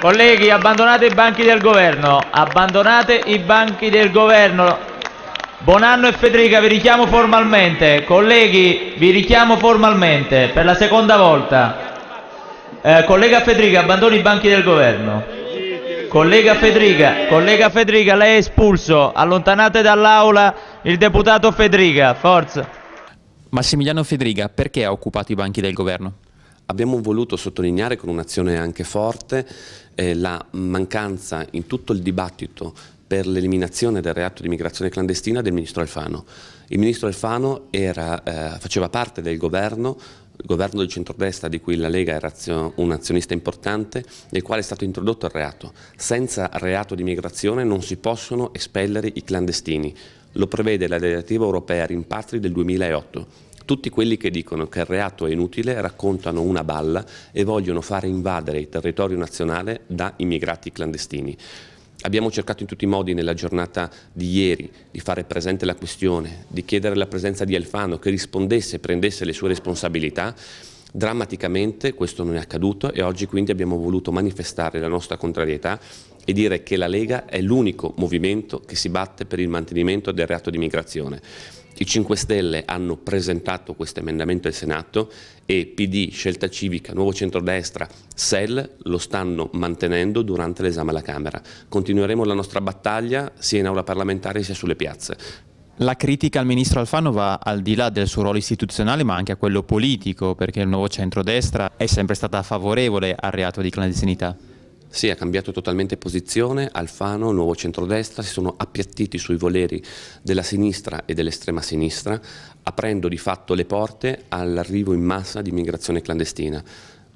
Colleghi, abbandonate i banchi del governo, abbandonate i banchi del governo. Bonanno e Federica, vi richiamo formalmente. Colleghi, vi richiamo formalmente per la seconda volta. Eh, collega Federica, abbandoni i banchi del governo. Collega Federica, collega Federica, lei è espulso. Allontanate dall'aula il deputato Federica, forza. Massimiliano Federica, perché ha occupato i banchi del governo? Abbiamo voluto sottolineare con un'azione anche forte eh, la mancanza in tutto il dibattito per l'eliminazione del reato di migrazione clandestina del ministro Alfano. Il ministro Alfano era, eh, faceva parte del governo il governo del centrodestra di cui la Lega era un azionista importante, nel quale è stato introdotto il reato. Senza reato di migrazione non si possono espellere i clandestini. Lo prevede la direttiva europea rimpatri del 2008. Tutti quelli che dicono che il reato è inutile raccontano una balla e vogliono far invadere il territorio nazionale da immigrati clandestini. Abbiamo cercato in tutti i modi nella giornata di ieri di fare presente la questione, di chiedere la presenza di Alfano che rispondesse, e prendesse le sue responsabilità Drammaticamente questo non è accaduto e oggi quindi abbiamo voluto manifestare la nostra contrarietà e dire che la Lega è l'unico movimento che si batte per il mantenimento del reato di migrazione. I 5 Stelle hanno presentato questo emendamento al Senato e PD, Scelta Civica, Nuovo Centrodestra, SEL lo stanno mantenendo durante l'esame alla Camera. Continueremo la nostra battaglia sia in aula parlamentare sia sulle piazze. La critica al ministro Alfano va al di là del suo ruolo istituzionale ma anche a quello politico perché il nuovo centrodestra è sempre stata favorevole al reato di clandestinità. Sì, ha cambiato totalmente posizione, Alfano, nuovo centrodestra, si sono appiattiti sui voleri della sinistra e dell'estrema sinistra, aprendo di fatto le porte all'arrivo in massa di immigrazione clandestina.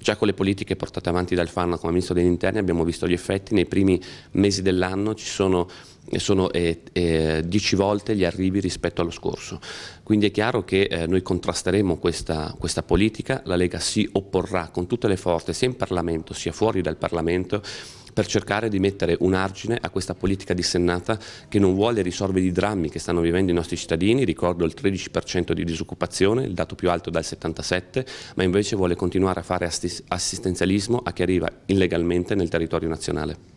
Già con le politiche portate avanti dal Fanno come Ministro degli Interni abbiamo visto gli effetti, nei primi mesi dell'anno ci sono eh, sono 10 eh, eh, volte gli arrivi rispetto allo scorso. Quindi è chiaro che eh, noi contrasteremo questa, questa, politica, la Lega si opporrà con tutte le forze sia in Parlamento sia fuori dal Parlamento per cercare di mettere un argine a questa politica dissennata che non vuole risolvere i drammi che stanno vivendo i nostri cittadini, ricordo il 13% di disoccupazione, il dato più alto dal 77, ma invece vuole continuare a fare assistenzialismo a chi arriva illegalmente nel territorio nazionale.